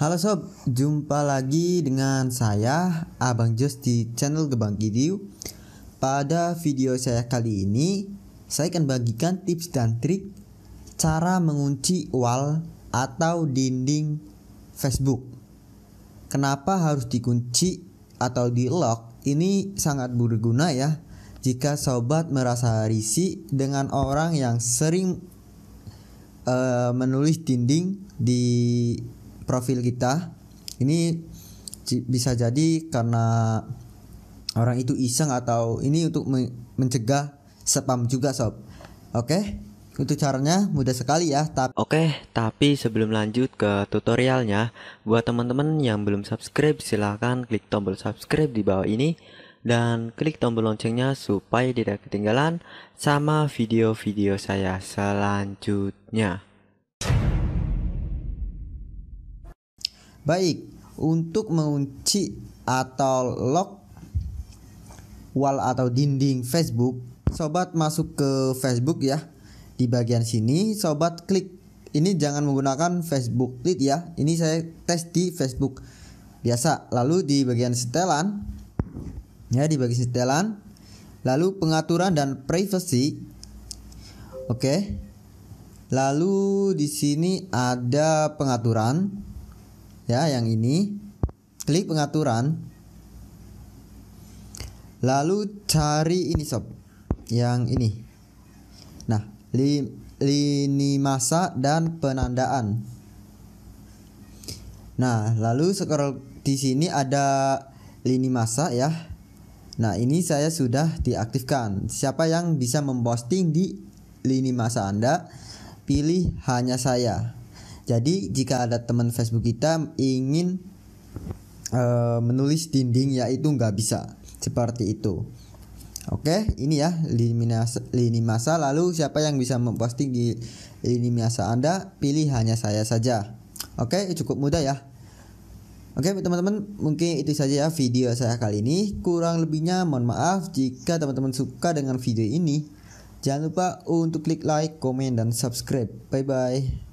Halo sob, jumpa lagi dengan saya Abang Jos di channel Gebang Gidiu. Pada video saya kali ini, saya akan bagikan tips dan trik cara mengunci wall atau dinding Facebook. Kenapa harus dikunci atau di lock? Ini sangat berguna ya jika sobat merasa risih dengan orang yang sering uh, menulis dinding di profil kita ini bisa jadi karena orang itu iseng atau ini untuk mencegah spam juga sob. Oke. Okay? Untuk caranya mudah sekali ya, tapi Oke, okay, tapi sebelum lanjut ke tutorialnya, buat teman-teman yang belum subscribe silahkan klik tombol subscribe di bawah ini dan klik tombol loncengnya supaya tidak ketinggalan sama video-video saya selanjutnya. Baik, untuk mengunci atau lock wall atau dinding Facebook, sobat masuk ke Facebook ya. Di bagian sini sobat klik. Ini jangan menggunakan Facebook Lead ya. Ini saya tes di Facebook biasa. Lalu di bagian setelan ya di bagian setelan lalu pengaturan dan privacy. Oke. Lalu di sini ada pengaturan ya yang ini klik pengaturan lalu cari ini sob yang ini nah li, lini masa dan penandaan nah lalu scroll di sini ada lini masa ya nah ini saya sudah diaktifkan siapa yang bisa memposting di lini masa anda pilih hanya saya jadi jika ada teman Facebook kita ingin uh, menulis dinding yaitu nggak bisa seperti itu. Oke, ini ya lini masa, lini masa. Lalu siapa yang bisa memposting di lini masa Anda? Pilih hanya saya saja. Oke, cukup mudah ya. Oke teman-teman mungkin itu saja ya video saya kali ini Kurang lebihnya mohon maaf jika teman-teman suka dengan video ini Jangan lupa untuk klik like, komen, dan subscribe Bye-bye